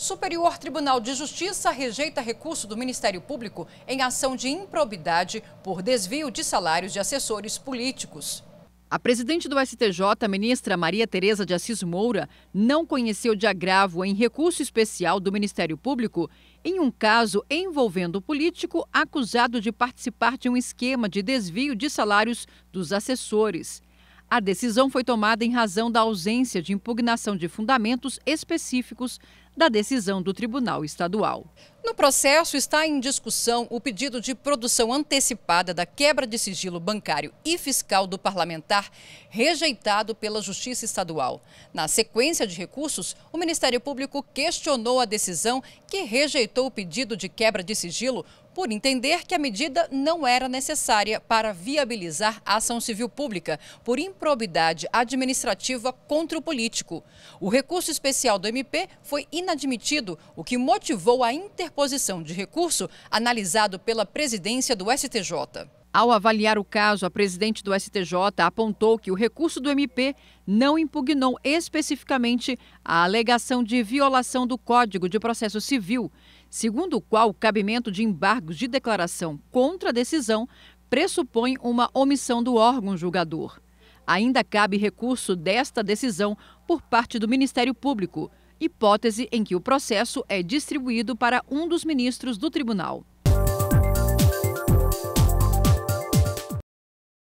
Superior Tribunal de Justiça rejeita recurso do Ministério Público em ação de improbidade por desvio de salários de assessores políticos. A presidente do STJ, ministra Maria Tereza de Assis Moura, não conheceu de agravo em recurso especial do Ministério Público em um caso envolvendo político acusado de participar de um esquema de desvio de salários dos assessores. A decisão foi tomada em razão da ausência de impugnação de fundamentos específicos da decisão do Tribunal Estadual. No processo está em discussão o pedido de produção antecipada da quebra de sigilo bancário e fiscal do parlamentar, rejeitado pela Justiça Estadual. Na sequência de recursos, o Ministério Público questionou a decisão que rejeitou o pedido de quebra de sigilo por entender que a medida não era necessária para viabilizar a ação civil pública por improbidade administrativa contra o político. O recurso especial do MP foi inadmitido, o que motivou a interposição de recurso analisado pela presidência do STJ. Ao avaliar o caso, a presidente do STJ apontou que o recurso do MP não impugnou especificamente a alegação de violação do Código de Processo Civil, segundo o qual o cabimento de embargos de declaração contra a decisão pressupõe uma omissão do órgão julgador. Ainda cabe recurso desta decisão por parte do Ministério Público, hipótese em que o processo é distribuído para um dos ministros do tribunal.